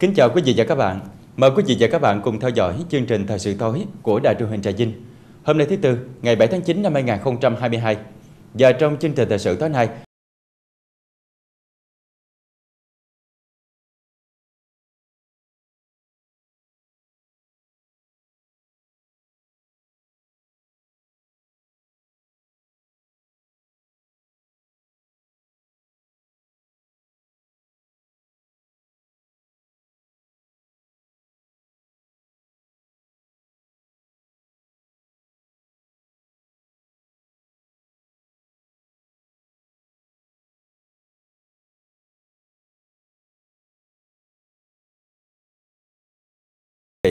Kính chào quý vị và các bạn. Mời quý vị và các bạn cùng theo dõi chương trình Thời sự tối của Đài truyền hình Trà Vinh. Hôm nay thứ Tư, ngày 7 tháng 9 năm 2022. Và trong chương trình Thời sự tối nay,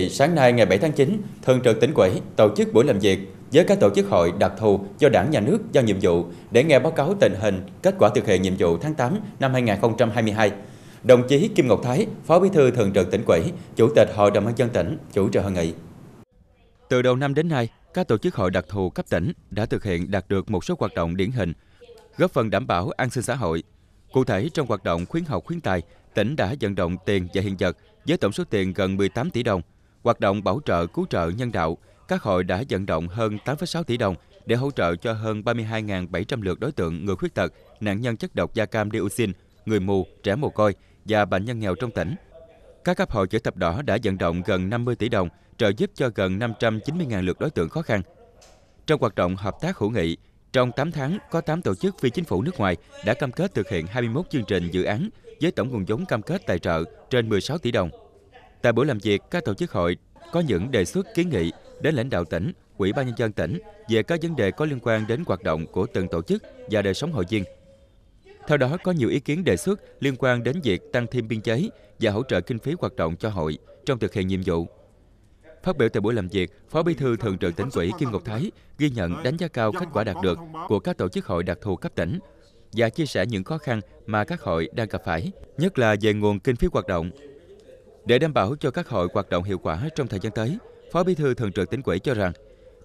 sáng nay ngày 7 tháng 9, Thường trực tỉnh ủy tổ chức buổi làm việc với các tổ chức hội đặc thù do Đảng Nhà nước giao nhiệm vụ để nghe báo cáo tình hình, kết quả thực hiện nhiệm vụ tháng 8 năm 2022. Đồng chí Kim Ngọc Thái, Phó Bí thư Thường trực tỉnh ủy, Chủ tịch Hội đồng nhân dân tỉnh chủ trì hội nghị. Từ đầu năm đến nay, các tổ chức hội đặc thù cấp tỉnh đã thực hiện đạt được một số hoạt động điển hình, góp phần đảm bảo an sinh xã hội. Cụ thể, trong hoạt động khuyến học khuyến tài, tỉnh đã vận động tiền và hiện vật với tổng số tiền gần 18 tỷ đồng – Hoạt động bảo trợ cứu trợ nhân đạo, các hội đã vận động hơn 8,6 tỷ đồng để hỗ trợ cho hơn 32.700 lượt đối tượng người khuyết tật, nạn nhân chất độc da cam dioxin, người mù, trẻ mồ côi và bệnh nhân nghèo trong tỉnh. Các cấp hội chữ thập đỏ đã vận động gần 50 tỷ đồng trợ giúp cho gần 590.000 lượt đối tượng khó khăn. Trong hoạt động hợp tác hữu nghị, trong 8 tháng, có 8 tổ chức phi chính phủ nước ngoài đã cam kết thực hiện 21 chương trình dự án với tổng nguồn vốn cam kết tài trợ trên 16 tỷ đồng. Tại buổi làm việc, các tổ chức hội có những đề xuất kiến nghị đến lãnh đạo tỉnh, Ủy ban nhân dân tỉnh về các vấn đề có liên quan đến hoạt động của từng tổ chức và đời sống hội viên. Theo đó, có nhiều ý kiến đề xuất liên quan đến việc tăng thêm biên chế và hỗ trợ kinh phí hoạt động cho hội trong thực hiện nhiệm vụ. Phát biểu tại buổi làm việc, Phó Bí thư Thường trực tỉnh ủy Kim Ngọc Thái ghi nhận đánh giá cao kết quả đạt được của các tổ chức hội đặc thù cấp tỉnh và chia sẻ những khó khăn mà các hội đang gặp phải, nhất là về nguồn kinh phí hoạt động. Để đảm bảo cho các hội hoạt động hiệu quả trong thời gian tới, Phó Bí thư Thường trực tỉnh ủy cho rằng,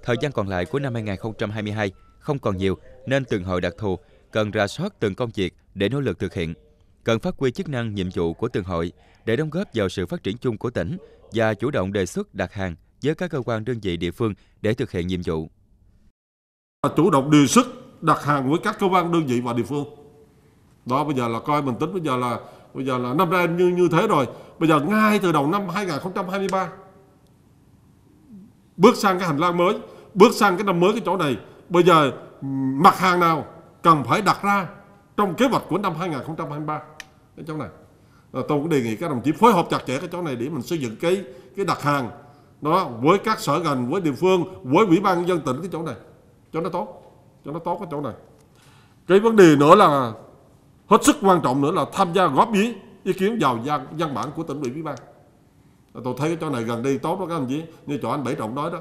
thời gian còn lại của năm 2022 không còn nhiều nên từng hội đặc thù cần ra soát từng công việc để nỗ lực thực hiện. Cần phát huy chức năng nhiệm vụ của từng hội để đóng góp vào sự phát triển chung của tỉnh và chủ động đề xuất đặt hàng với các cơ quan đơn vị địa phương để thực hiện nhiệm vụ. Chủ động đề xuất đặt hàng với các cơ quan đơn vị và địa phương. Đó bây giờ là coi mình tính bây giờ là bây giờ là năm nay như như thế rồi bây giờ ngay từ đầu năm 2023 bước sang cái hành lang mới bước sang cái năm mới cái chỗ này bây giờ mặt hàng nào cần phải đặt ra trong kế hoạch của năm 2023 cái chỗ này ờ, tôi cũng đề nghị các đồng chí phối hợp chặt chẽ cái chỗ này để mình xây dựng cái cái đặt hàng đó với các sở ngành với địa phương với ủy ban nhân dân tỉnh cái chỗ này cho nó tốt cho nó tốt cái chỗ này cái vấn đề nữa là hết sức quan trọng nữa là tham gia góp ý ý kiến vào văn, văn bản của tỉnh ủy ủy ban tôi thấy cái chỗ này gần đây tốt đó các anh chị như chỗ anh bảy trọng nói đó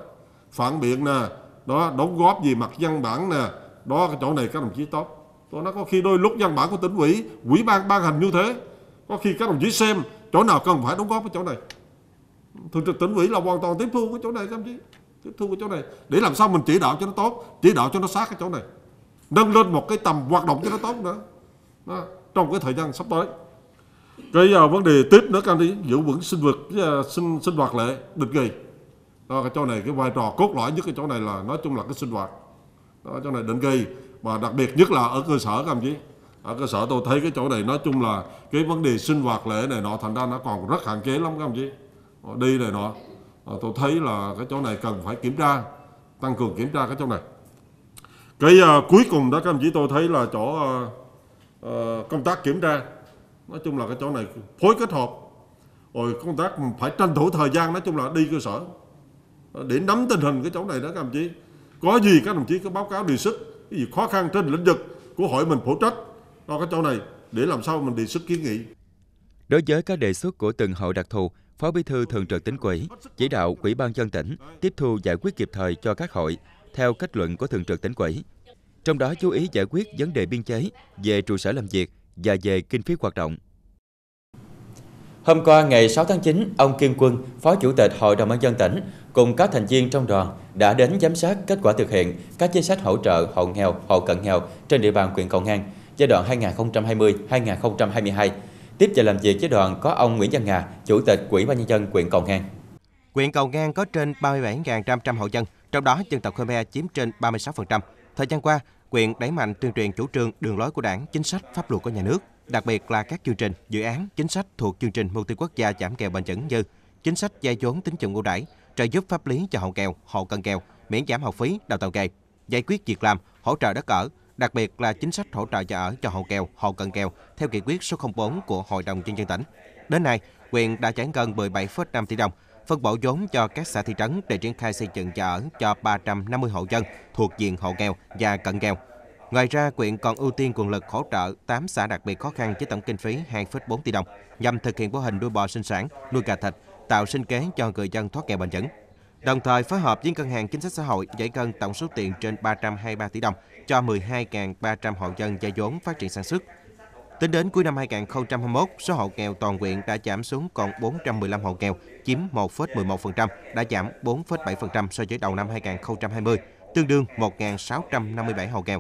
phản biện nè đó đóng góp gì mặt văn bản nè đó cái chỗ này các đồng chí tốt tôi nói có khi đôi lúc văn bản của tỉnh ủy ủy ban ban hành như thế có khi các đồng chí xem chỗ nào cần phải đóng góp cái chỗ này thường trực tỉnh ủy là hoàn toàn tiếp thu cái chỗ này các anh chị, tiếp thu cái chỗ này để làm sao mình chỉ đạo cho nó tốt chỉ đạo cho nó sát cái chỗ này nâng lên một cái tầm hoạt động cho nó tốt nữa đó, trong cái thời gian sắp tới cái uh, vấn đề tiếp nữa các anh đi giữ vững sinh vật uh, sinh sinh hoạt lệ định kỳ đó, cái chỗ này cái vai trò cốt lõi nhất cái chỗ này là nói chung là cái sinh hoạt đó, chỗ này định kỳ và đặc biệt nhất là ở cơ sở các anh chị ở cơ sở tôi thấy cái chỗ này nói chung là cái vấn đề sinh hoạt lễ này nọ thành ra nó còn rất hạn chế lắm các anh chị ờ, đi này nọ ờ, tôi thấy là cái chỗ này cần phải kiểm tra tăng cường kiểm tra cái chỗ này cái uh, cuối cùng đó các anh chị tôi thấy là chỗ uh, Ờ, công tác kiểm tra nói chung là cái chỗ này phối kết hợp rồi công tác phải tranh thủ thời gian nói chung là đi cơ sở để nắm tình hình cái chỗ này đó các đồng chí có gì các đồng chí có báo cáo đề xuất cái gì khó khăn trên lĩnh vực của hội mình phụ trách lo cái chỗ này để làm sao mình đề xuất kiến nghị đối với các đề xuất của từng hội đặc thù phó bí thư thường trực tỉnh ủy chỉ đạo ủy ban dân tỉnh tiếp thu giải quyết kịp thời cho các hội theo kết luận của thường trực tỉnh ủy trong đó chú ý giải quyết vấn đề biên chế về trụ sở làm việc và về kinh phí hoạt động. Hôm qua ngày 6 tháng 9, ông Kim Quân, Phó Chủ tịch Hội đồng nhân dân tỉnh cùng các thành viên trong đoàn đã đến giám sát kết quả thực hiện các chính sách hỗ trợ hộ nghèo, hộ cận nghèo trên địa bàn huyện Cầu Ngang giai đoạn 2020-2022. Tiếp và làm việc với đoàn có ông Nguyễn Văn Ngà, Chủ tịch Quỹ ban nhân dân huyện Cầu Ngang. Huyện Cầu Ngang có trên 37.500 hộ dân, trong đó dân tộc Khmer chiếm trên 36%, Thời gian qua, quyện đẩy mạnh tuyên truyền chủ trương đường lối của Đảng, chính sách, pháp luật của nhà nước, đặc biệt là các chương trình, dự án, chính sách thuộc chương trình mục tiêu quốc gia giảm nghèo bền vững như chính sách vay vốn tín dụng ưu đãi, trợ giúp pháp lý cho hộ nghèo, hộ cận nghèo, miễn giảm học phí, đào tạo nghề, giải quyết việc làm, hỗ trợ đất ở, đặc biệt là chính sách hỗ trợ nhà ở cho hộ nghèo, hộ cận nghèo theo nghị quyết số 04 của Hội đồng nhân dân tỉnh. Đến nay, huyện đã trả gần 17,5 tỷ đồng, phân bổ vốn cho các xã thị trấn để triển khai xây dựng nhà ở cho 350 hộ dân thuộc diện hộ nghèo và cận nghèo. Ngoài ra, quyện còn ưu tiên nguồn lực hỗ trợ 8 xã đặc biệt khó khăn với tổng kinh phí 2,4 tỷ đồng nhằm thực hiện mô hình nuôi bò sinh sản, nuôi gà thịt, tạo sinh kế cho người dân thoát nghèo bền vững. Đồng thời phối hợp với Ngân hàng Chính sách Xã hội giải ngân tổng số tiền trên 323 tỷ đồng cho 12.300 hộ dân gia vốn phát triển sản xuất. Tính đến cuối năm 2021, số hộ nghèo toàn quyện đã giảm xuống còn 415 hộ nghèo chiếm 1,11%, đã giảm 4,7% so với đầu năm 2020, tương đương 1.657 hộ nghèo.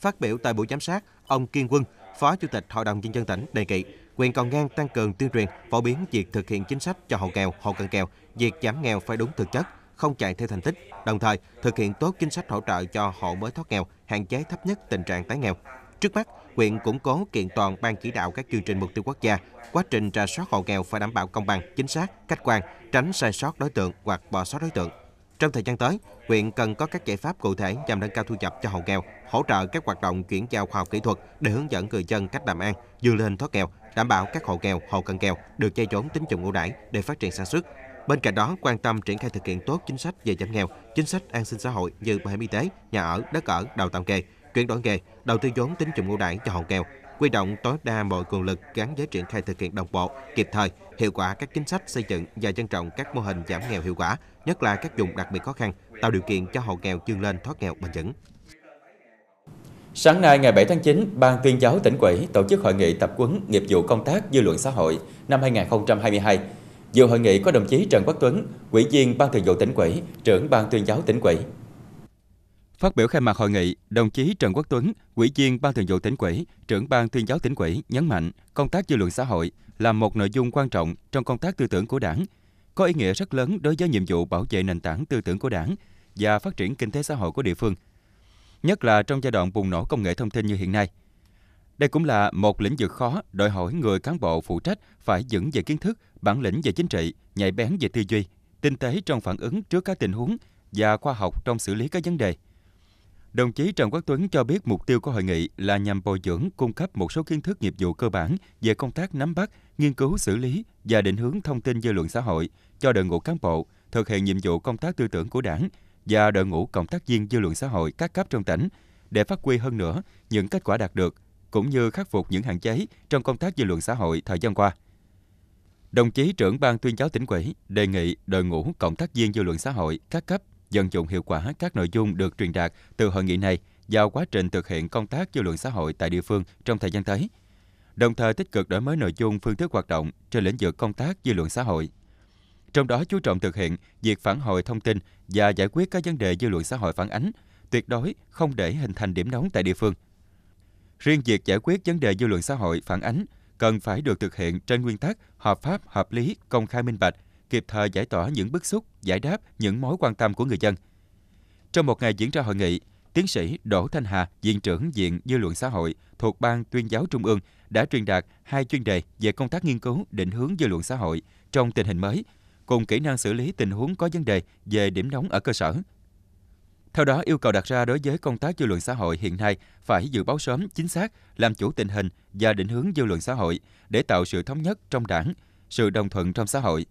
Phát biểu tại buổi giám sát, ông Kiên Quân, Phó Chủ tịch Hội đồng Nhân dân tỉnh đề nghị quyền còn ngang tăng cường tuyên truyền, phổ biến việc thực hiện chính sách cho hộ nghèo, hộ cận nghèo, việc giảm nghèo phải đúng thực chất, không chạy theo thành tích, đồng thời thực hiện tốt chính sách hỗ trợ cho hộ mới thoát nghèo, hạn chế thấp nhất tình trạng tái nghèo. Trước mắt, huyện cũng cố kiện toàn ban chỉ đạo các chương trình mục tiêu quốc gia, quá trình ra soát hộ nghèo phải đảm bảo công bằng, chính xác, khách quan, tránh sai sót đối tượng hoặc bỏ sót đối tượng. Trong thời gian tới, huyện cần có các giải pháp cụ thể nhằm nâng cao thu nhập cho hộ nghèo, hỗ trợ các hoạt động chuyển giao khoa học kỹ thuật để hướng dẫn người dân cách làm ăn, vươn lên thoát nghèo, đảm bảo các hộ nghèo, hộ cận nghèo được che chốn tín dụng ưu đãi để phát triển sản xuất. Bên cạnh đó, quan tâm triển khai thực hiện tốt chính sách về giảm nghèo, chính sách an sinh xã hội như bảo hiểm y tế, nhà ở, đất ở, đào tạo nghề, chuyển đổi nghề, đầu tư vốn tín dụng ưu đãi cho hộ nghèo, quy động tối đa mọi nguồn lực gắn với triển khai thực hiện đồng bộ, kịp thời, hiệu quả các chính sách xây dựng và dân trọng các mô hình giảm nghèo hiệu quả, nhất là các vùng đặc biệt khó khăn, tạo điều kiện cho hộ nghèo vươn lên thoát nghèo bền vững. Sáng nay ngày 7 tháng 9, Ban tuyên giáo tỉnh ủy tổ chức hội nghị tập huấn nghiệp vụ công tác dư luận xã hội năm 2022. Dự hội nghị có đồng chí Trần Quốc Tuấn, Ủy viên Ban Thường vụ tỉnh ủy, trưởng Ban tuyên giáo tỉnh ủy, Phát biểu khai mạc hội nghị, đồng chí Trần Quốc Tuấn, Ủy viên Ban Thường vụ tỉnh ủy, trưởng Ban Tuyên giáo tỉnh ủy nhấn mạnh công tác dư luận xã hội là một nội dung quan trọng trong công tác tư tưởng của Đảng, có ý nghĩa rất lớn đối với nhiệm vụ bảo vệ nền tảng tư tưởng của Đảng và phát triển kinh tế xã hội của địa phương, nhất là trong giai đoạn bùng nổ công nghệ thông tin như hiện nay. Đây cũng là một lĩnh vực khó đòi hỏi người cán bộ phụ trách phải vững về kiến thức, bản lĩnh về chính trị, nhạy bén về tư duy, tinh tế trong phản ứng trước các tình huống và khoa học trong xử lý các vấn đề. Đồng chí Trần Quốc Tuấn cho biết mục tiêu của hội nghị là nhằm bồi dưỡng, cung cấp một số kiến thức nghiệp vụ cơ bản về công tác nắm bắt, nghiên cứu xử lý và định hướng thông tin dư luận xã hội cho đội ngũ cán bộ thực hiện nhiệm vụ công tác tư tưởng của Đảng và đội ngũ cộng tác viên dư luận xã hội các cấp trong tỉnh để phát huy hơn nữa những kết quả đạt được cũng như khắc phục những hạn chế trong công tác dư luận xã hội thời gian qua. Đồng chí trưởng ban tuyên giáo tỉnh ủy đề nghị đội ngũ cộng tác viên dư luận xã hội các cấp dân dụng hiệu quả các nội dung được truyền đạt từ hội nghị này vào quá trình thực hiện công tác dư luận xã hội tại địa phương trong thời gian tới, đồng thời tích cực đổi mới nội dung phương thức hoạt động trên lĩnh vực công tác dư luận xã hội. Trong đó chú trọng thực hiện việc phản hồi thông tin và giải quyết các vấn đề dư luận xã hội phản ánh, tuyệt đối không để hình thành điểm nóng tại địa phương. Riêng việc giải quyết vấn đề dư luận xã hội phản ánh cần phải được thực hiện trên nguyên tắc hợp pháp, hợp lý, công khai minh bạch – kịp thời giải tỏa những bức xúc, giải đáp những mối quan tâm của người dân. Trong một ngày diễn ra hội nghị, tiến sĩ Đỗ Thanh Hà, diện trưởng diện Dư luận Xã hội thuộc Ban tuyên giáo Trung ương đã truyền đạt hai chuyên đề về công tác nghiên cứu định hướng dư luận xã hội trong tình hình mới, cùng kỹ năng xử lý tình huống có vấn đề về điểm nóng ở cơ sở. Theo đó, yêu cầu đặt ra đối với công tác dư luận xã hội hiện nay phải dự báo sớm, chính xác, làm chủ tình hình và định hướng dư luận xã hội để tạo sự thống nhất trong đảng, sự đồng thuận trong xã hội.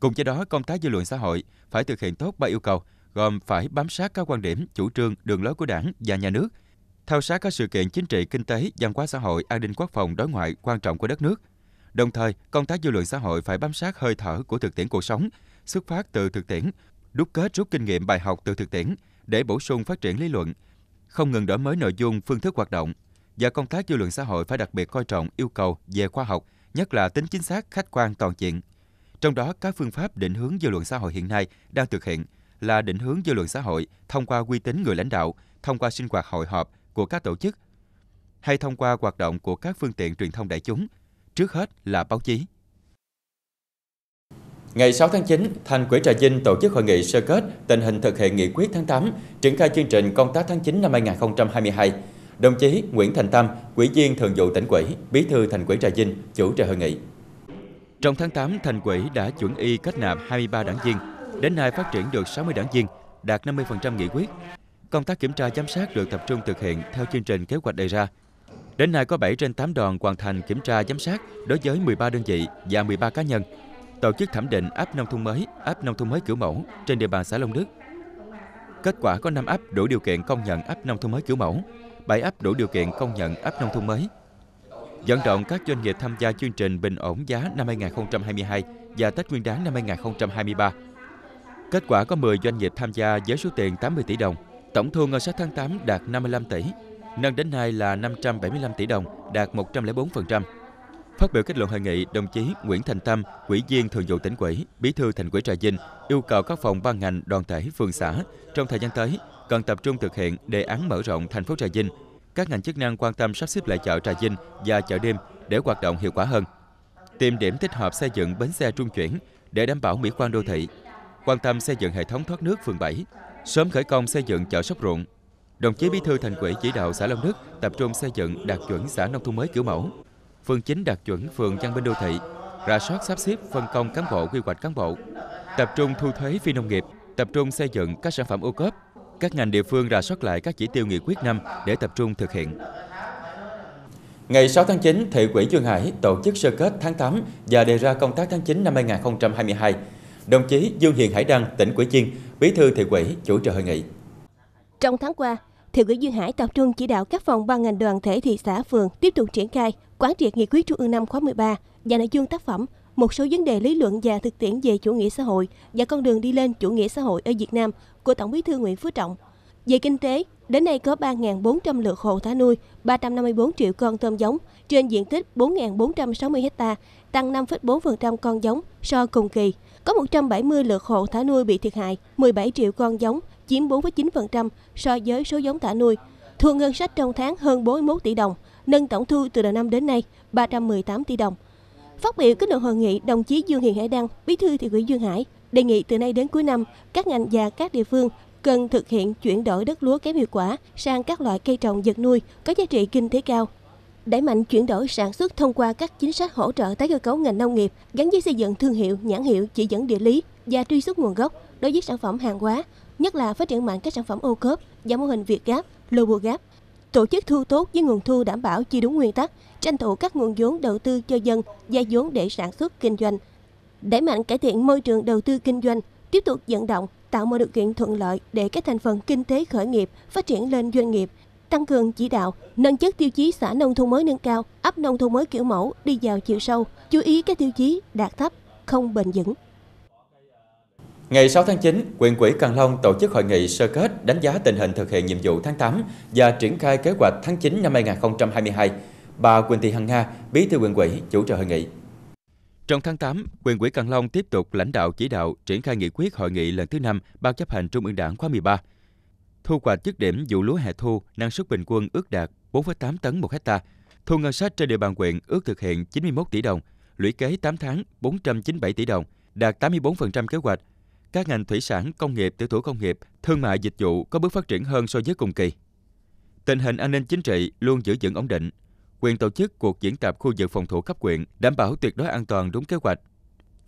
Cùng với đó, công tác dư luận xã hội phải thực hiện tốt ba yêu cầu, gồm phải bám sát các quan điểm, chủ trương, đường lối của đảng và nhà nước, theo sát các sự kiện chính trị, kinh tế, văn hóa xã hội, an ninh quốc phòng, đối ngoại quan trọng của đất nước. Đồng thời, công tác dư luận xã hội phải bám sát hơi thở của thực tiễn cuộc sống, xuất phát từ thực tiễn, đúc kết rút kinh nghiệm bài học từ thực tiễn để bổ sung phát triển lý luận, không ngừng đổi mới nội dung, phương thức hoạt động. Và công tác dư luận xã hội phải đặc biệt coi trọng yêu cầu về khoa học, nhất là tính chính xác, khách quan toàn diện, trong đó, các phương pháp định hướng dư luận xã hội hiện nay đang thực hiện là định hướng dư luận xã hội thông qua uy tín người lãnh đạo, thông qua sinh hoạt hội họp của các tổ chức hay thông qua hoạt động của các phương tiện truyền thông đại chúng, trước hết là báo chí. Ngày 6 tháng 9, Thành ủy Trà Vinh tổ chức hội nghị sơ kết tình hình thực hiện nghị quyết tháng 8, triển khai chương trình công tác tháng 9 năm 2022. Đồng chí Nguyễn Thành Tâm, Ủy viên Thường vụ tỉnh ủy, Bí thư Thành ủy Trà Vinh chủ trì hội nghị. Trong tháng 8, thành quỹ đã chuẩn y kết nạp 23 đảng viên, đến nay phát triển được 60 đảng viên, đạt 50% nghị quyết. Công tác kiểm tra giám sát được tập trung thực hiện theo chương trình kế hoạch đề ra. Đến nay có 7 trên 8 đoàn hoàn thành kiểm tra giám sát đối với 13 đơn vị và 13 cá nhân, tổ chức thẩm định áp nông thôn mới, áp nông thôn mới kiểu mẫu trên địa bàn xã Long Đức. Kết quả có 5 áp đủ điều kiện công nhận áp nông thôn mới kiểu mẫu, 7 áp đủ điều kiện công nhận áp nông thôn mới dẫn động các doanh nghiệp tham gia chương trình bình ổn giá năm 2022 và Tết Nguyên đán năm 2023. Kết quả có 10 doanh nghiệp tham gia với số tiền 80 tỷ đồng, tổng thu ngân sách tháng 8 đạt 55 tỷ, nâng đến nay là 575 tỷ đồng, đạt 104%. Phát biểu kết luận hội nghị, đồng chí Nguyễn Thành Tâm, Ủy viên Thường vụ tỉnh ủy, Bí thư Thành ủy Trà Vinh yêu cầu các phòng ban ngành, đoàn thể, phường xã trong thời gian tới cần tập trung thực hiện đề án mở rộng thành phố Trà Vinh các ngành chức năng quan tâm sắp xếp lại chợ Trà Vinh và chợ đêm để hoạt động hiệu quả hơn. Tìm điểm thích hợp xây dựng bến xe trung chuyển để đảm bảo mỹ quan đô thị. Quan tâm xây dựng hệ thống thoát nước phường 7, sớm khởi công xây dựng chợ sóc ruộng. Đồng chí Bí thư Thành ủy chỉ đạo xã Long Đức tập trung xây dựng đạt chuẩn xã nông thôn mới kiểu mẫu, phường 9 đạt chuẩn phường văn minh đô thị, ra soát sắp xếp phân công cán bộ quy hoạch cán bộ, tập trung thu thuế phi nông nghiệp, tập trung xây dựng các sản phẩm ô cốp các ngành địa phương rà soát lại các chỉ tiêu nghị quyết năm để tập trung thực hiện. Ngày 6 tháng 9, Thị ủy Duyên Hải tổ chức sơ kết tháng 8 và đề ra công tác tháng 9 năm 2022. Đồng chí Dương Hiền Hải Đăng, tỉnh Quỹ Chiên, Bí thư Thị ủy chủ trì hội nghị. Trong tháng qua, Thị ủy Duyên Hải tập trung chỉ đạo các phòng ban ngành đoàn thể thị xã phường tiếp tục triển khai quán triệt nghị quyết Trung ương năm khóa 13 và nội dung tác phẩm một số vấn đề lý luận và thực tiễn về chủ nghĩa xã hội và con đường đi lên chủ nghĩa xã hội ở Việt Nam của Tổng bí thư Nguyễn Phú Trọng. Về kinh tế, đến nay có 3.400 lượt hộ thả nuôi 354 triệu con tôm giống trên diện tích 4.460 ha, tăng 5,4% con giống so cùng kỳ. Có 170 lượt hộ thả nuôi bị thiệt hại, 17 triệu con giống, chiếm 4,9% so với số giống thả nuôi. Thu ngân sách trong tháng hơn 41 tỷ đồng, nâng tổng thu từ đầu năm đến nay 318 tỷ đồng. Phát biểu kết luận hội nghị, đồng chí Dương Hiền Hải Đăng, Bí thư Thị ủy dương Hải đề nghị từ nay đến cuối năm, các ngành và các địa phương cần thực hiện chuyển đổi đất lúa kém hiệu quả sang các loại cây trồng vật nuôi có giá trị kinh tế cao, đẩy mạnh chuyển đổi sản xuất thông qua các chính sách hỗ trợ tái cơ cấu ngành nông nghiệp gắn với xây dựng thương hiệu nhãn hiệu chỉ dẫn địa lý và truy xuất nguồn gốc đối với sản phẩm hàng hóa nhất là phát triển mạnh các sản phẩm ô cốp và mô hình việt gáp lô lobo gáp tổ chức thu tốt với nguồn thu đảm bảo chi đúng nguyên tắc tranh thủ các nguồn vốn đầu tư cho dân, gia vốn để sản xuất kinh doanh. Đẩy mạnh cải thiện môi trường đầu tư kinh doanh, tiếp tục vận động, tạo mọi điều kiện thuận lợi để các thành phần kinh tế khởi nghiệp phát triển lên doanh nghiệp, tăng cường chỉ đạo, nâng chất tiêu chí xã nông thôn mới nâng cao, ấp nông thôn mới kiểu mẫu đi vào chiều sâu, chú ý các tiêu chí đạt thấp, không bền vững. Ngày 6 tháng 9, quyền quỹ Cần Long tổ chức hội nghị sơ kết đánh giá tình hình thực hiện nhiệm vụ tháng 8 và triển khai kế hoạch tháng 9 năm 2022. Bà Quỳnh Thị Hằng Nga, Bí thư quận ủy chủ trì hội nghị. Trong tháng 8, quyền ủy Cần Long tiếp tục lãnh đạo chỉ đạo triển khai nghị quyết hội nghị lần thứ 5 Ban chấp hành Trung ương Đảng khóa 13. Thu hoạch dứt điểm vụ lúa hè thu, năng suất bình quân ước đạt 4,8 tấn một hecta. Thu ngân sách trên địa bàn huyện ước thực hiện 91 tỷ đồng, lũy kế 8 tháng 497 tỷ đồng, đạt 84% kế hoạch. Các ngành thủy sản, công nghiệp, tiểu thủ công nghiệp, thương mại dịch vụ có bước phát triển hơn so với cùng kỳ. Tình hình an ninh chính trị luôn giữ vững ổn định, quyền tổ chức cuộc diễn tập khu vực phòng thủ cấp quyện, đảm bảo tuyệt đối an toàn đúng kế hoạch.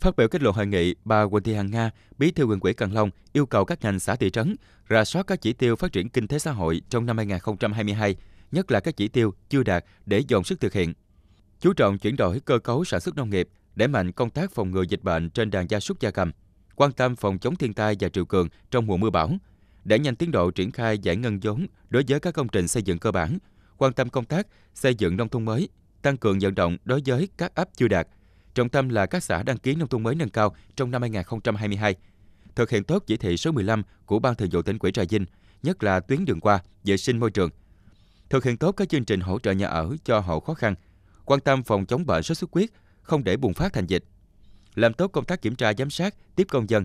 Phát biểu kết luận hội nghị, bà Quỳnh Thị Hằng Nga, Bí thư quận ủy Cần Long yêu cầu các ngành xã thị trấn rà soát các chỉ tiêu phát triển kinh tế xã hội trong năm 2022, nhất là các chỉ tiêu chưa đạt để dồn sức thực hiện. Chú trọng chuyển đổi cơ cấu sản xuất nông nghiệp, đẩy mạnh công tác phòng ngừa dịch bệnh trên đàn gia súc gia cầm, quan tâm phòng chống thiên tai và triều cường trong mùa mưa bão, để nhanh tiến độ triển khai giải ngân vốn đối với các công trình xây dựng cơ bản, quan tâm công tác xây dựng nông thôn mới, tăng cường vận động đối với các ấp chưa đạt. Trọng tâm là các xã đăng ký nông thôn mới nâng cao trong năm 2022. Thực hiện tốt chỉ thị số 15 của Ban Thường vụ tỉnh ủy Trà Vinh, nhất là tuyến đường qua, vệ sinh môi trường. Thực hiện tốt các chương trình hỗ trợ nhà ở cho hộ khó khăn, quan tâm phòng chống bệnh sốt xuất huyết, không để bùng phát thành dịch. Làm tốt công tác kiểm tra giám sát, tiếp công dân,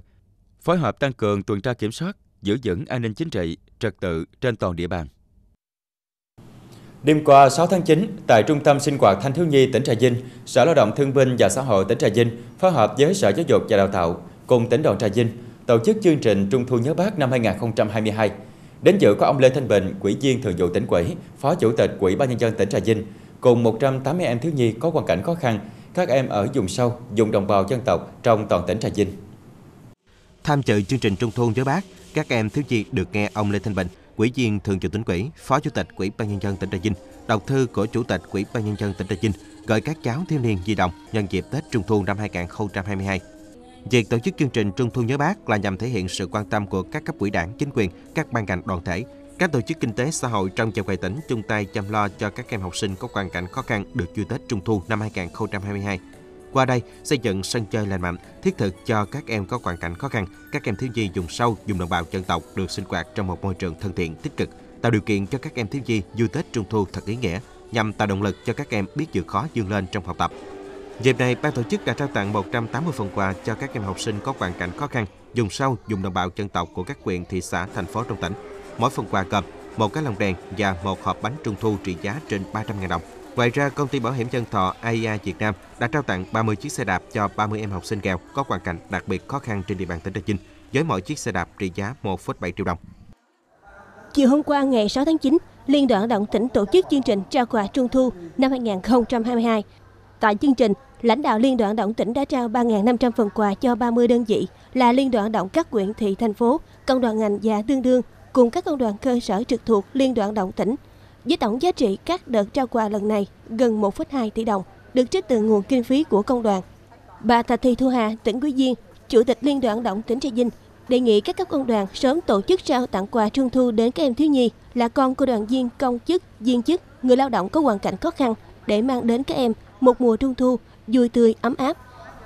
phối hợp tăng cường tuần tra kiểm soát, giữ vững an ninh chính trị, trật tự trên toàn địa bàn. Đêm qua 6 tháng 9, tại Trung tâm Sinh hoạt Thanh thiếu nhi tỉnh Trà Vinh, Sở Lao động Thương binh và Xã hội tỉnh Trà Vinh phối hợp với Sở Giáo dục và Đào tạo cùng tỉnh đoàn Trà Vinh tổ chức chương trình Trung thu nhớ Bác năm 2022. Đến dự có ông Lê Thanh Bình, quỹ viên Thường vụ tỉnh quỹ, Phó Chủ tịch quỹ ban nhân dân tỉnh Trà Vinh, cùng 180 em thiếu nhi có hoàn cảnh khó khăn, các em ở vùng sâu, vùng đồng bào dân tộc trong toàn tỉnh Trà Vinh. Tham dự chương trình Trung thu nhớ Bác, các em thiếu nhi được nghe ông Lê Thanh Bình, Quỹ viên Thường trực tỉnh quỹ, Phó Chủ tịch quỹ ban nhân dân tỉnh Trà Vinh, đọc thư của Chủ tịch quỹ ban nhân dân tỉnh Trà Vinh gửi các cháu thiếu niên di động nhân dịp Tết Trung thu năm 2022. Việc tổ chức chương trình Trung thu nhớ Bác là nhằm thể hiện sự quan tâm của các cấp ủy đảng, chính quyền, các ban ngành đoàn thể, các tổ chức kinh tế xã hội trong và ngoài tỉnh chung tay chăm lo cho các em học sinh có hoàn cảnh khó khăn được vui Tết Trung thu năm 2022. Qua đây, xây dựng sân chơi lành mạnh, thiết thực cho các em có hoàn cảnh khó khăn, các em thiếu nhi dùng sâu, dùng đồng bào dân tộc được sinh hoạt trong một môi trường thân thiện, tích cực, tạo điều kiện cho các em thiếu nhi du Tết Trung Thu thật ý nghĩa, nhằm tạo động lực cho các em biết vượt khó vươn lên trong học tập. Dịp này, ban tổ chức đã trao tặng 180 phần quà cho các em học sinh có hoàn cảnh khó khăn, dùng sâu, dùng đồng bào dân tộc của các huyện, thị xã, thành phố trong tỉnh. Mỗi phần quà gồm một cái lồng đèn và một hộp bánh trung thu trị giá trên 300.000 đồng. Ngoài ra, công ty bảo hiểm nhân thọ AIA Việt Nam đã trao tặng 30 chiếc xe đạp cho 30 em học sinh nghèo có hoàn cảnh đặc biệt khó khăn trên địa bàn tỉnh Trà Vinh với mỗi chiếc xe đạp trị giá 1,7 triệu đồng. Chiều hôm qua ngày 6 tháng 9, Liên đoàn động tỉnh tổ chức chương trình trao quà Trung thu năm 2022. Tại chương trình, lãnh đạo Liên đoàn động tỉnh đã trao 3.500 phần quà cho 30 đơn vị là Liên đoàn động các huyện thị thành phố, công đoàn ngành và tương đương cùng các công đoàn cơ sở trực thuộc Liên đoàn động tỉnh với tổng giá trị các đợt trao quà lần này gần 1,2 tỷ đồng, được trích từ nguồn kinh phí của công đoàn. Bà Thạch Thị Thu Hà, tỉnh quy Diên, Chủ tịch Liên đoàn động tỉnh Trà Vinh, đề nghị các cấp công đoàn sớm tổ chức trao tặng quà trung thu đến các em thiếu nhi là con của đoàn viên công chức, viên chức, người lao động có hoàn cảnh khó khăn để mang đến các em một mùa trung thu vui tươi ấm áp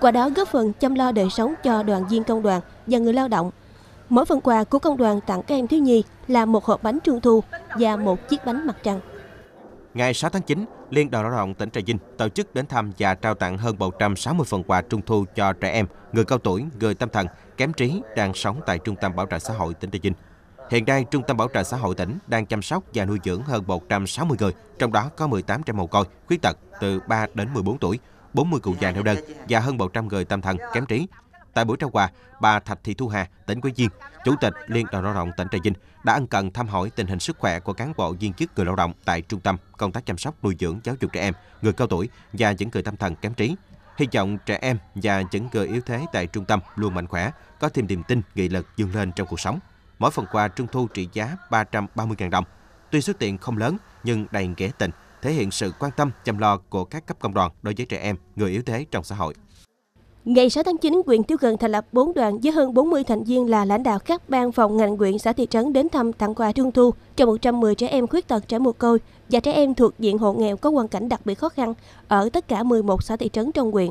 qua đó góp phần chăm lo đời sống cho đoàn viên công đoàn và người lao động Mỗi phần quà của công đoàn tặng các em thiếu nhi là một hộp bánh trung thu và một chiếc bánh mặt trăng. Ngày 6 tháng 9, Liên đoàn Lao động tỉnh Trà Vinh tổ chức đến thăm và trao tặng hơn 160 phần quà trung thu cho trẻ em, người cao tuổi, người tâm thần, kém trí đang sống tại Trung tâm Bảo trợ xã hội tỉnh Trà Vinh. Hiện nay, Trung tâm Bảo trợ xã hội tỉnh đang chăm sóc và nuôi dưỡng hơn 160 người, trong đó có 18 trẻ mồ côi, khuyết tật từ 3 đến 14 tuổi, 40 cụ già neo đơn và hơn 100 người tâm thần kém trí. Tại buổi trao quà, bà Thạch Thị Thu Hà, tỉnh Quảng Diên, Chủ tịch Liên đoàn Lao động tỉnh Trà Vinh đã ân cần thăm hỏi tình hình sức khỏe của cán bộ viên chức người lao động tại trung tâm công tác chăm sóc nuôi dưỡng giáo dục trẻ em, người cao tuổi và những người tâm thần kém trí. Hy vọng trẻ em và những người yếu thế tại trung tâm luôn mạnh khỏe, có thêm niềm tin, nghị lực vươn lên trong cuộc sống. Mỗi phần quà trung thu trị giá 330.000 đồng. Tuy số tiền không lớn nhưng đầy nghĩa tình, thể hiện sự quan tâm chăm lo của các cấp công đoàn đối với trẻ em, người yếu thế trong xã hội. Ngày 6 tháng 9, quyện Tiếu Cần thành lập 4 đoàn với hơn 40 thành viên là lãnh đạo các ban phòng ngành quyện xã thị trấn đến thăm tặng quà trung thu cho 110 trẻ em khuyết tật trẻ mồ côi và trẻ em thuộc diện hộ nghèo có hoàn cảnh đặc biệt khó khăn ở tất cả 11 xã thị trấn trong quyện.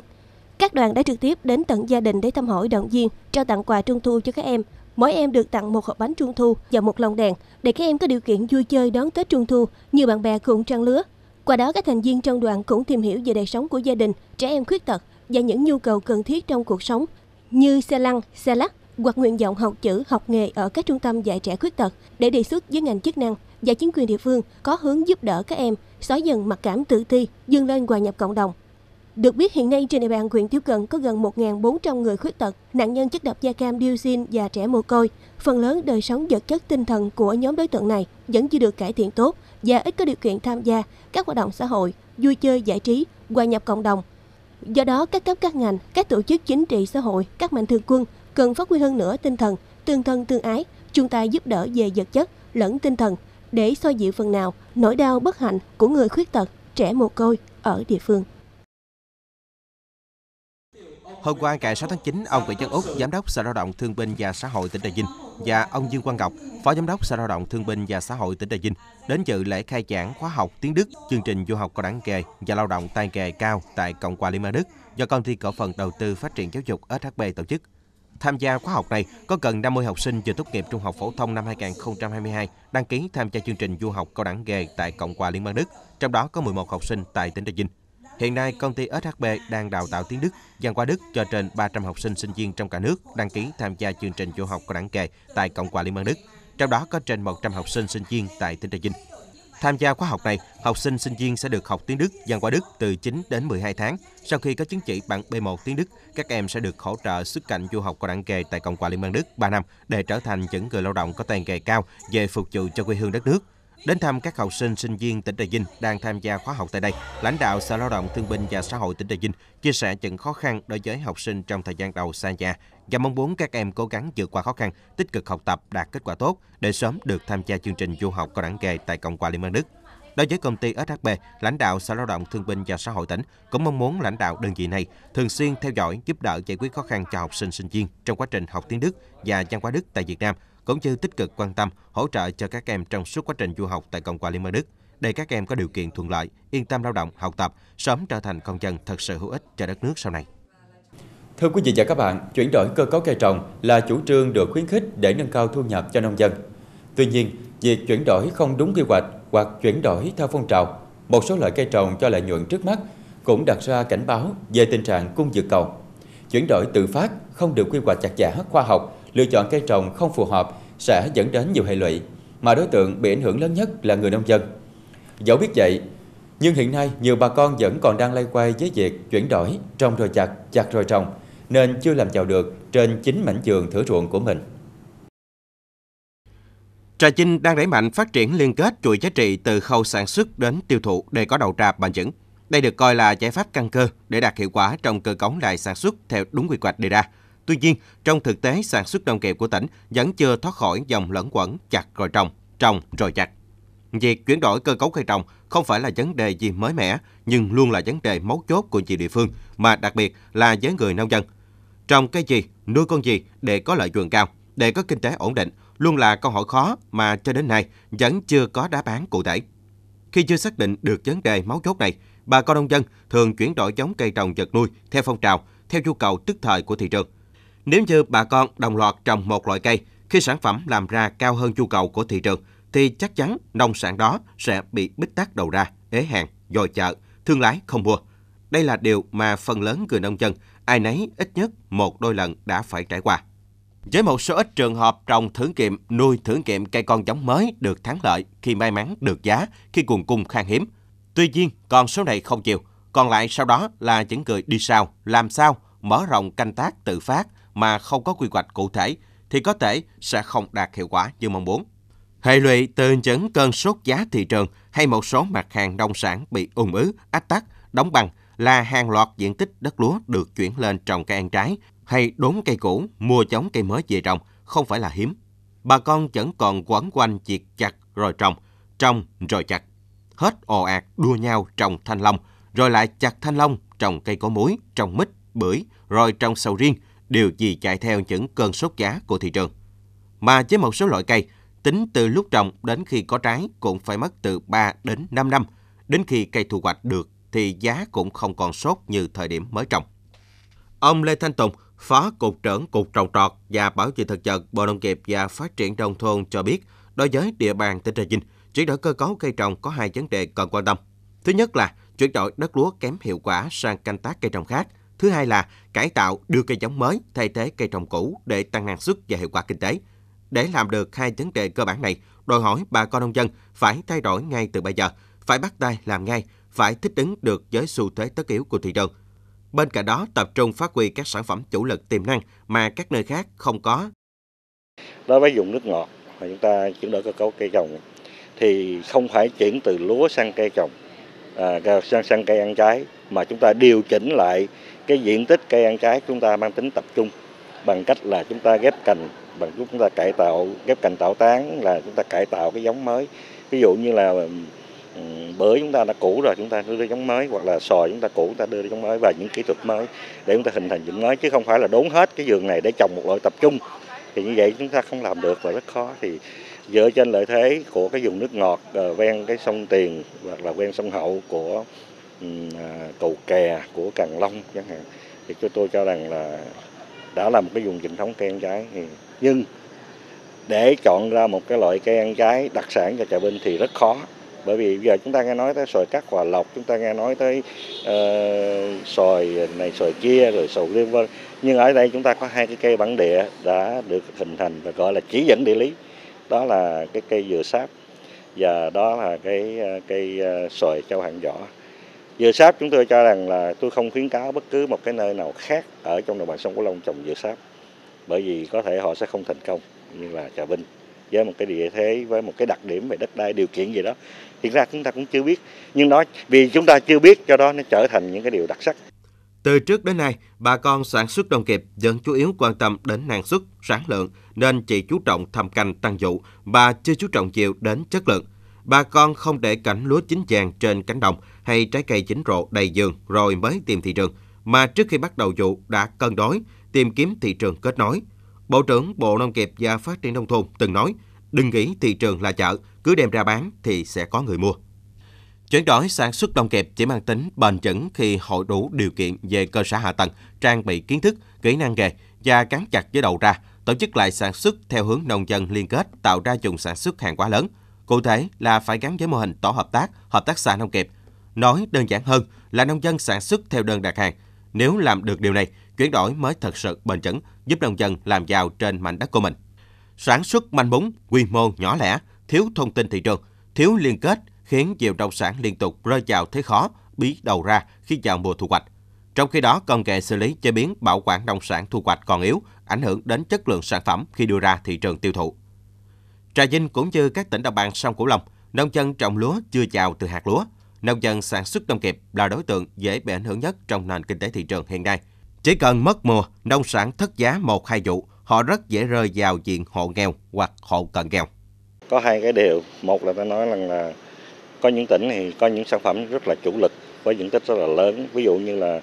Các đoàn đã trực tiếp đến tận gia đình để thăm hỏi động viên, trao tặng quà trung thu cho các em. Mỗi em được tặng một hộp bánh trung thu và một lồng đèn để các em có điều kiện vui chơi đón Tết trung thu như bạn bè cùng trang lứa. Qua đó các thành viên trong đoàn cũng tìm hiểu về đời sống của gia đình trẻ em khuyết tật và những nhu cầu cần thiết trong cuộc sống như xe lăn, xe lắc hoặc nguyện vọng học chữ, học nghề ở các trung tâm dạy trẻ khuyết tật để đề xuất với ngành chức năng và chính quyền địa phương có hướng giúp đỡ các em xóa dần mặc cảm tự ti, dương lên hòa nhập cộng đồng. Được biết hiện nay trên địa bàn huyện thiếu Cần có gần 1.400 người khuyết tật, nạn nhân chất độc da cam dioxin và trẻ mồ côi. Phần lớn đời sống vật chất tinh thần của nhóm đối tượng này vẫn chưa được cải thiện tốt và ít có điều kiện tham gia các hoạt động xã hội, vui chơi giải trí, hòa nhập cộng đồng Do đó, các cấp các ngành, các tổ chức chính trị xã hội, các mạnh thường quân cần phát huy hơn nữa tinh thần tương thân tương ái, chung tay giúp đỡ về vật chất lẫn tinh thần để soi dịu phần nào nỗi đau bất hạnh của người khuyết tật, trẻ mồ côi ở địa phương. Hôm qua, ngày 6 tháng 9, ông Nguyễn Văn Úc, Giám đốc Sở Lao động Thương binh và Xã hội tỉnh Trà Vinh và ông Dương Quang Ngọc, Phó Giám đốc Sở Lao động Thương binh và Xã hội tỉnh Trà Vinh đến dự lễ khai giảng khóa học tiếng Đức, chương trình du học cao đẳng nghề và lao động tay nghề cao tại Cộng hòa Liên bang Đức do công ty cổ phần đầu tư phát triển giáo dục SHB tổ chức. Tham gia khóa học này có gần 50 học sinh vừa tốt nghiệp trung học phổ thông năm 2022 đăng ký tham gia chương trình du học cao đẳng nghề tại Cộng hòa Liên bang Đức, trong đó có 11 học sinh tại tỉnh Trà Vinh. Hiện nay, công ty SHB đang đào tạo tiếng Đức, dàn qua Đức cho trên 300 học sinh sinh viên trong cả nước đăng ký tham gia chương trình du học có đẳng kề tại Cộng hòa Liên bang Đức, trong đó có trên 100 học sinh sinh viên tại tỉnh Trà Vinh. Tham gia khóa học này, học sinh sinh viên sẽ được học tiếng Đức, dàn qua Đức từ 9 đến 12 tháng. Sau khi có chứng chỉ bằng B1 tiếng Đức, các em sẽ được hỗ trợ xuất cảnh du học có đẳng kề tại Cộng hòa Liên bang Đức 3 năm để trở thành những người lao động có tay nghề cao về phục vụ cho quê hương đất nước. Đến thăm các học sinh sinh viên tỉnh Trà Vinh đang tham gia khóa học tại đây, lãnh đạo Sở Lao động Thương binh và Xã hội tỉnh Trà Vinh chia sẻ những khó khăn đối với học sinh trong thời gian đầu xa nhà và mong muốn các em cố gắng vượt qua khó khăn, tích cực học tập đạt kết quả tốt để sớm được tham gia chương trình du học có đẳng nghề tại Cộng hòa Liên bang Đức. Đối với công ty SHB, lãnh đạo Sở Lao động Thương binh và Xã hội tỉnh cũng mong muốn lãnh đạo đơn vị này thường xuyên theo dõi, giúp đỡ giải quyết khó khăn cho học sinh sinh viên trong quá trình học tiếng Đức và văn hóa Đức tại Việt Nam cũng như tích cực quan tâm, hỗ trợ cho các em trong suốt quá trình du học tại Cộng hòa Liên bang Đức để các em có điều kiện thuận lợi, yên tâm lao động, học tập, sớm trở thành công dân thật sự hữu ích cho đất nước sau này. Thưa quý vị và các bạn, chuyển đổi cơ cấu cây trồng là chủ trương được khuyến khích để nâng cao thu nhập cho nông dân. Tuy nhiên, việc chuyển đổi không đúng quy hoạch hoặc chuyển đổi theo phong trào, một số loại cây trồng cho lợi nhuận trước mắt cũng đặt ra cảnh báo về tình trạng cung vượt cầu. Chuyển đổi tự phát không được quy hoạch chặt chẽ khoa học lựa chọn cây trồng không phù hợp sẽ dẫn đến nhiều hệ lụy, mà đối tượng bị ảnh hưởng lớn nhất là người nông dân. Dẫu biết vậy, nhưng hiện nay nhiều bà con vẫn còn đang lay quay với việc chuyển đổi trồng rồi chặt, chặt rồi trồng, nên chưa làm giàu được trên chính mảnh giường thửa ruộng của mình. Trà Vinh đang đẩy mạnh phát triển liên kết chuỗi giá trị từ khâu sản xuất đến tiêu thụ để có đầu ra bền vững. Đây được coi là giải pháp căn cơ để đạt hiệu quả trong cơ cấu lại sản xuất theo đúng quy hoạch đề ra. Tuy nhiên, trong thực tế sản xuất nông nghiệp của tỉnh vẫn chưa thoát khỏi dòng lẫn quẩn chặt rồi trồng, trồng rồi chặt. Việc chuyển đổi cơ cấu cây trồng không phải là vấn đề gì mới mẻ, nhưng luôn là vấn đề mấu chốt của nhiều địa phương, mà đặc biệt là với người nông dân. Trồng cây gì, nuôi con gì để có lợi nhuận cao, để có kinh tế ổn định, luôn là câu hỏi khó mà cho đến nay vẫn chưa có đáp án cụ thể. Khi chưa xác định được vấn đề máu chốt này, bà con nông dân thường chuyển đổi giống cây trồng vật nuôi theo phong trào, theo nhu cầu tức thời của thị trường – nếu như bà con đồng loạt trồng một loại cây, khi sản phẩm làm ra cao hơn nhu cầu của thị trường, thì chắc chắn nông sản đó sẽ bị bích tắc đầu ra, ế hàng, dồi chợ, thương lái không mua. Đây là điều mà phần lớn người nông dân, ai nấy ít nhất một đôi lần đã phải trải qua. Với một số ít trường hợp trồng thử nghiệm, nuôi thử nghiệm cây con giống mới được thắng lợi khi may mắn được giá, khi nguồn cung khan hiếm. Tuy nhiên, con số này không chịu. Còn lại sau đó là những người đi sao, làm sao, mở rộng canh tác tự phát, mà không có quy hoạch cụ thể thì có thể sẽ không đạt hiệu quả như mong muốn. Hệ lụy từ những cơn sốt giá thị trường hay một số mặt hàng nông sản bị ùn ứ, ách tắc, đóng băng là hàng loạt diện tích đất lúa được chuyển lên trồng cây ăn trái hay đốn cây cũ, mua giống cây mới về trồng không phải là hiếm. Bà con vẫn còn quấn quanh việc chặt rồi trồng, trồng rồi chặt. Hết ồ ạt đua nhau trồng thanh long, rồi lại chặt thanh long, trồng cây có muối, trồng mít, bưởi, rồi trồng sầu riêng – đều vì chạy theo những cơn sốt giá của thị trường. Mà với một số loại cây, tính từ lúc trồng đến khi có trái cũng phải mất từ 3 đến 5 năm. Đến khi cây thu hoạch được thì giá cũng không còn sốt như thời điểm mới trồng. Ông Lê Thanh Tùng, Phó Cục trưởng Cục Trồng Trọt và Bảo vệ Thực vật Bộ Nông nghiệp và Phát triển Nông thôn cho biết, đối với địa bàn tỉnh Trà Vinh, chuyển đổi cơ cấu cây trồng có hai vấn đề cần quan tâm. Thứ nhất là chuyển đổi đất lúa kém hiệu quả sang canh tác cây trồng khác – Thứ hai là cải tạo đưa cây giống mới thay thế cây trồng cũ để tăng năng suất và hiệu quả kinh tế. Để làm được hai vấn đề cơ bản này, đòi hỏi bà con nông dân phải thay đổi ngay từ bây giờ, phải bắt tay làm ngay, phải thích ứng được với xu thế tất yếu của thị trường. Bên cạnh đó, tập trung phát huy các sản phẩm chủ lực tiềm năng mà các nơi khác không có. Đối với dùng nước ngọt mà chúng ta chuyển đổi cơ cấu cây trồng thì không phải chuyển từ lúa sang cây trồng, à, sang sang cây ăn trái mà chúng ta điều chỉnh lại cái diện tích cây ăn trái chúng ta mang tính tập trung bằng cách là chúng ta ghép cành bằng chúng ta cải tạo ghép cành tạo tán là chúng ta cải tạo cái giống mới ví dụ như là bưởi chúng ta đã cũ rồi chúng ta đưa ra giống mới hoặc là sòi chúng ta cũ chúng ta đưa ra giống mới và những kỹ thuật mới để chúng ta hình thành giống mới chứ không phải là đốn hết cái vườn này để trồng một loại tập trung thì như vậy chúng ta không làm được và rất khó thì dựa trên lợi thế của cái vùng nước ngọt ven cái sông tiền hoặc là ven sông hậu của À, cầu kè của Càng Long chẳng hạn thì cho tôi cho rằng là đã là một cái vùng truyền thống cây ăn trái thì nhưng để chọn ra một cái loại cây ăn trái đặc sản cho trà vinh thì rất khó bởi vì giờ chúng ta nghe nói tới sòi cắt hòa lộc chúng ta nghe nói tới uh, ờ, sòi này sòi kia rồi sầu riêng vân nhưng ở đây chúng ta có hai cái cây bản địa đã được hình thành và gọi là chỉ dẫn địa lý đó là cái cây dừa sáp và đó là cái ờ, cây sòi ờ, châu hạng giỏ. Dừa sáp chúng tôi cho rằng là tôi không khuyến cáo bất cứ một cái nơi nào khác ở trong đồng bằng sông Cửu Long trồng dừa sáp. Bởi vì có thể họ sẽ không thành công như là Trà Vinh với một cái địa thế với một cái đặc điểm về đất đai điều kiện gì đó hiện ra chúng ta cũng chưa biết nhưng nói vì chúng ta chưa biết cho đó nó trở thành những cái điều đặc sắc từ trước đến nay, bà con sản xuất nông nghiệp vẫn chủ yếu quan tâm đến năng suất, sản lượng nên chỉ chú trọng thâm canh tăng vụ và chưa chú trọng nhiều đến chất lượng. Bà con không để cảnh lúa chín vàng trên cánh đồng hay trái cây chín rộ đầy giường rồi mới tìm thị trường, mà trước khi bắt đầu vụ đã cân đối, tìm kiếm thị trường kết nối. Bộ trưởng Bộ Nông nghiệp và Phát triển Nông thôn từng nói, đừng nghĩ thị trường là chợ, cứ đem ra bán thì sẽ có người mua. Chuyển đổi sản xuất nông nghiệp chỉ mang tính bền vững khi hội đủ điều kiện về cơ sở hạ tầng, trang bị kiến thức, kỹ năng nghề và gắn chặt với đầu ra, tổ chức lại sản xuất theo hướng nông dân liên kết tạo ra vùng sản xuất hàng hóa lớn. Cụ thể là phải gắn với mô hình tổ hợp tác, hợp tác xã nông nghiệp, Nói đơn giản hơn là nông dân sản xuất theo đơn đặt hàng. Nếu làm được điều này, chuyển đổi mới thật sự bền vững, giúp nông dân làm giàu trên mảnh đất của mình. Sản xuất manh mún, quy mô nhỏ lẻ, thiếu thông tin thị trường, thiếu liên kết khiến nhiều nông sản liên tục rơi vào thế khó, bí đầu ra khi vào mùa thu hoạch. Trong khi đó, công nghệ xử lý chế biến bảo quản nông sản thu hoạch còn yếu, ảnh hưởng đến chất lượng sản phẩm khi đưa ra thị trường tiêu thụ. Trà Vinh cũng như các tỉnh đồng bằng sông Cửu Long, nông dân trồng lúa chưa chào từ hạt lúa, nông dân sản xuất nông nghiệp là đối tượng dễ bị ảnh hưởng nhất trong nền kinh tế thị trường hiện nay. Chỉ cần mất mùa, nông sản thất giá một hai vụ, họ rất dễ rơi vào diện hộ nghèo hoặc hộ cận nghèo. Có hai cái điều, một là ta nói rằng là có những tỉnh thì có những sản phẩm rất là chủ lực với diện tích rất là lớn, ví dụ như là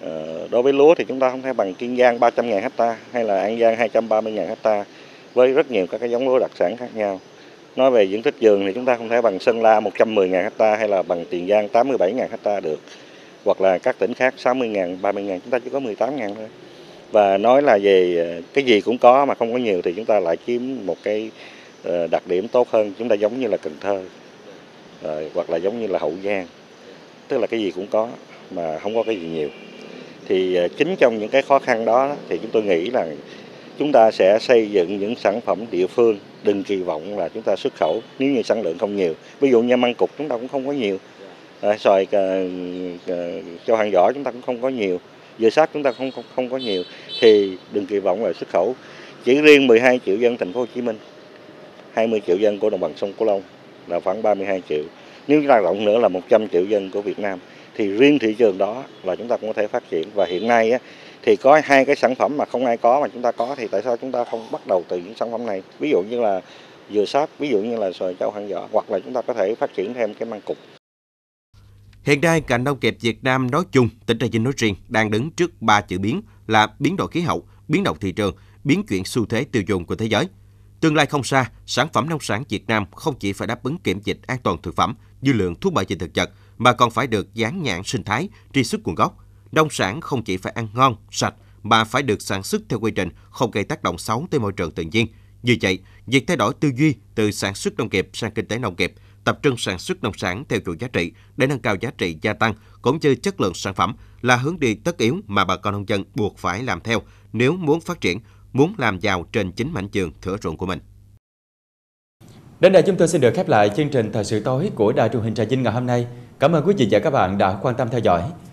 ờ, đối với lúa thì chúng ta không thể bằng Kiên Giang 300.000 hecta hay là An Giang 230.000 hecta với rất nhiều các cái giống lúa đặc sản khác nhau. Nói về diện tích vườn thì chúng ta không thể bằng Sơn La 110.000 ha hay là bằng Tiền Giang 87.000 ha được hoặc là các tỉnh khác 60.000, 30.000 chúng ta chỉ có 18.000 thôi. Và nói là về ờ, cái gì cũng có mà không có nhiều thì chúng ta lại chiếm một cái ờ, đặc điểm tốt hơn, chúng ta giống như là Cần Thơ rồi, ờ, hoặc là giống như là Hậu Giang. Tức là cái gì cũng có mà không có cái gì nhiều. Thì chính trong những cái khó khăn đó thì chúng tôi nghĩ là chúng ta sẽ xây dựng những sản phẩm địa phương đừng kỳ vọng là chúng ta xuất khẩu nếu như sản lượng không nhiều ví dụ như măng cục chúng ta cũng không có nhiều à, xoài à, à, cho hàng giỏ chúng ta cũng không có nhiều dừa sát chúng ta không, không không có nhiều thì đừng kỳ vọng là xuất khẩu chỉ riêng 12 triệu dân thành phố Hồ Chí Minh 20 triệu dân của đồng bằng sông Cửu Long là khoảng 32 triệu nếu chúng ta rộng nữa là 100 triệu dân của Việt Nam thì riêng thị trường đó là chúng ta cũng có thể phát triển và hiện nay á, thì có hai cái sản phẩm mà không ai có mà chúng ta có thì tại sao chúng ta không bắt đầu từ những sản phẩm này ví dụ như là dừa sáp ví dụ như là sòi châu hạt dọ hoặc là chúng ta có thể phát triển thêm cái măng cục Hiện nay, ngành nông nghiệp Việt Nam nói chung, tỉnh Trà Vinh nói riêng đang đứng trước ba chữ biến là biến đổi khí hậu, biến động thị trường, biến chuyển xu thế tiêu dùng của thế giới. Tương lai không xa, sản phẩm nông sản Việt Nam không chỉ phải đáp ứng kiểm dịch an toàn thực phẩm, dư lượng thuốc bảo vệ thực vật mà còn phải được dán nhãn sinh thái, truy xuất nguồn gốc, nông sản không chỉ phải ăn ngon, sạch mà phải được sản xuất theo quy trình, không gây tác động xấu tới môi trường tự nhiên. Vì vậy, việc thay đổi tư duy từ sản xuất nông nghiệp sang kinh tế nông nghiệp, tập trung sản xuất nông sản theo chuỗi giá trị để nâng cao giá trị gia tăng cũng như chất lượng sản phẩm là hướng đi tất yếu mà bà con nông dân buộc phải làm theo nếu muốn phát triển, muốn làm giàu trên chính mảnh giường thửa ruộng của mình. Đến đây chúng tôi xin được khép lại chương trình Thời sự tối của Đài truyền hình Trà Vinh ngày hôm nay. Cảm ơn quý vị và các bạn đã quan tâm theo dõi.